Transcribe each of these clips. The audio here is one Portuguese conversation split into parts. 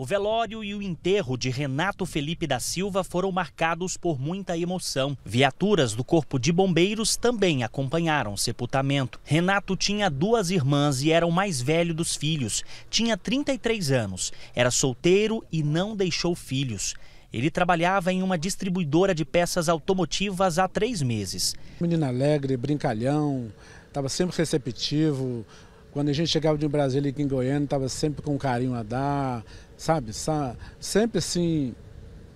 O velório e o enterro de Renato Felipe da Silva foram marcados por muita emoção. Viaturas do Corpo de Bombeiros também acompanharam o sepultamento. Renato tinha duas irmãs e era o mais velho dos filhos. Tinha 33 anos, era solteiro e não deixou filhos. Ele trabalhava em uma distribuidora de peças automotivas há três meses. Menino alegre, brincalhão, estava sempre receptivo. Quando a gente chegava de Brasília aqui em Goiânia, estava sempre com carinho a dar, sabe? Sempre assim,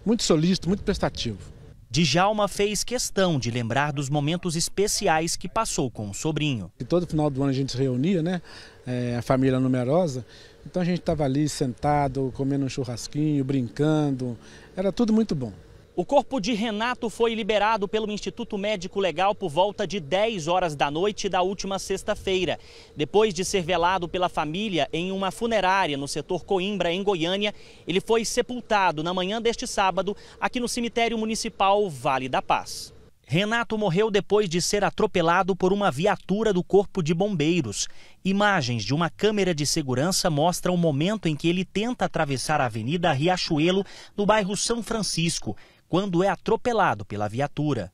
muito solícito, muito prestativo. Djalma fez questão de lembrar dos momentos especiais que passou com o sobrinho. E todo final do ano a gente se reunia, né? É, a família numerosa. Então a gente estava ali sentado, comendo um churrasquinho, brincando. Era tudo muito bom. O corpo de Renato foi liberado pelo Instituto Médico Legal por volta de 10 horas da noite da última sexta-feira. Depois de ser velado pela família em uma funerária no setor Coimbra, em Goiânia, ele foi sepultado na manhã deste sábado aqui no cemitério municipal Vale da Paz. Renato morreu depois de ser atropelado por uma viatura do Corpo de Bombeiros. Imagens de uma câmera de segurança mostram o momento em que ele tenta atravessar a Avenida Riachuelo, no bairro São Francisco quando é atropelado pela viatura.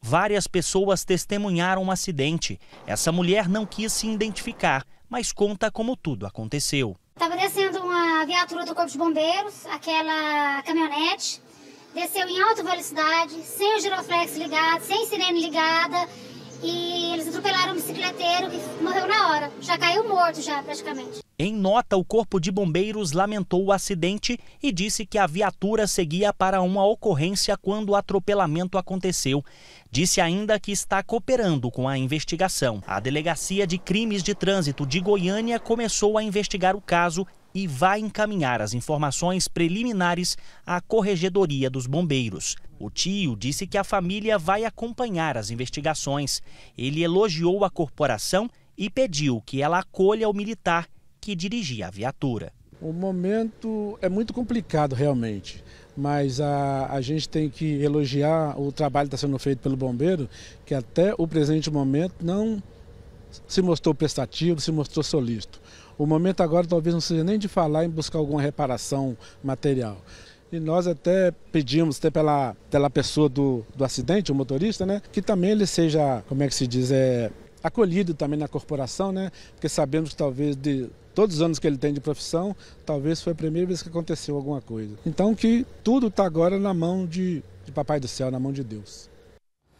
Várias pessoas testemunharam o um acidente. Essa mulher não quis se identificar, mas conta como tudo aconteceu. Estava descendo uma viatura do Corpo de Bombeiros, aquela caminhonete, desceu em alta velocidade, sem o giroflex ligado, sem sirene ligada, e eles atropelaram o bicicleteiro que morreu na hora. Já caiu morto, já praticamente. Em nota, o Corpo de Bombeiros lamentou o acidente e disse que a viatura seguia para uma ocorrência quando o atropelamento aconteceu. Disse ainda que está cooperando com a investigação. A Delegacia de Crimes de Trânsito de Goiânia começou a investigar o caso e vai encaminhar as informações preliminares à Corregedoria dos Bombeiros. O tio disse que a família vai acompanhar as investigações. Ele elogiou a corporação e pediu que ela acolha o militar que dirigia a viatura. O momento é muito complicado realmente, mas a, a gente tem que elogiar o trabalho que está sendo feito pelo bombeiro, que até o presente momento não se mostrou prestativo, se mostrou solícito. O momento agora talvez não seja nem de falar em buscar alguma reparação material. E nós até pedimos, até pela, pela pessoa do, do acidente, o motorista, né, que também ele seja, como é que se diz, é, acolhido também na corporação, né, porque sabemos que talvez de todos os anos que ele tem de profissão, talvez foi a primeira vez que aconteceu alguma coisa. Então que tudo está agora na mão de, de Papai do Céu, na mão de Deus.